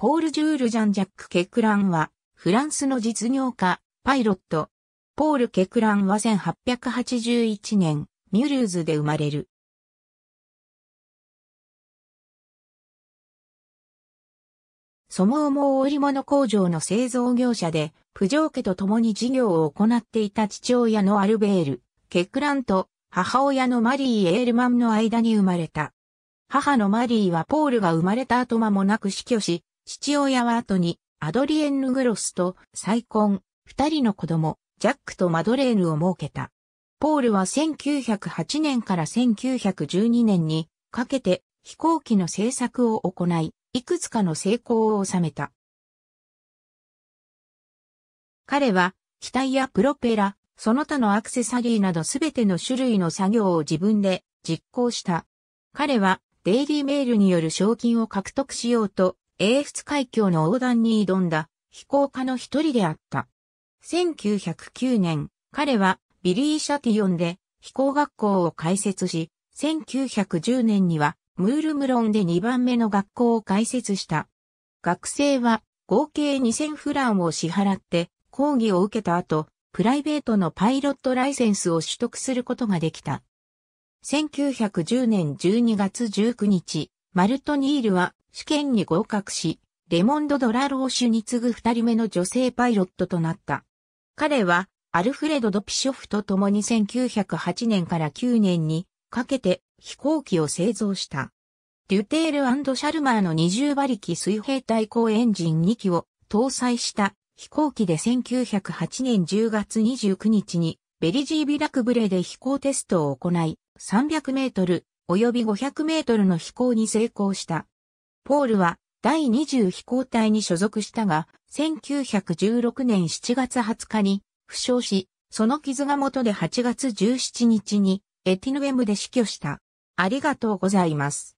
ポール・ジュール・ジャン・ジャック・ケクランは、フランスの実業家、パイロット。ポール・ケクランは1881年、ミュルーズで生まれる。ソモーモー織物工場の製造業者で、プジョー家と共に事業を行っていた父親のアルベール、ケクランと母親のマリー・エールマンの間に生まれた。母のマリーはポールが生まれた後間もなく死去し、父親は後にアドリエンヌ・グロスと再婚、二人の子供、ジャックとマドレーヌを設けた。ポールは1908年から1912年にかけて飛行機の製作を行い、いくつかの成功を収めた。彼は、機体やプロペラ、その他のアクセサリーなどすべての種類の作業を自分で実行した。彼は、デイリーメールによる賞金を獲得しようと、英仏海峡の横断に挑んだ飛行家の一人であった。1909年、彼はビリー・シャティオンで飛行学校を開設し、1910年にはムールムロンで2番目の学校を開設した。学生は合計2000フランを支払って講義を受けた後、プライベートのパイロットライセンスを取得することができた。1910年12月19日、マルトニールは試験に合格し、レモンド・ドラローシュに次ぐ二人目の女性パイロットとなった。彼は、アルフレド・ドピショフと共に1908年から9年にかけて飛行機を製造した。デュテールシャルマーの20馬力水平対向エンジン2機を搭載した飛行機で1908年10月29日にベリジービラクブレで飛行テストを行い300メートル及び500メートルの飛行に成功した。ポールは第20飛行隊に所属したが、1916年7月20日に負傷し、その傷が元で8月17日にエティヌエムで死去した。ありがとうございます。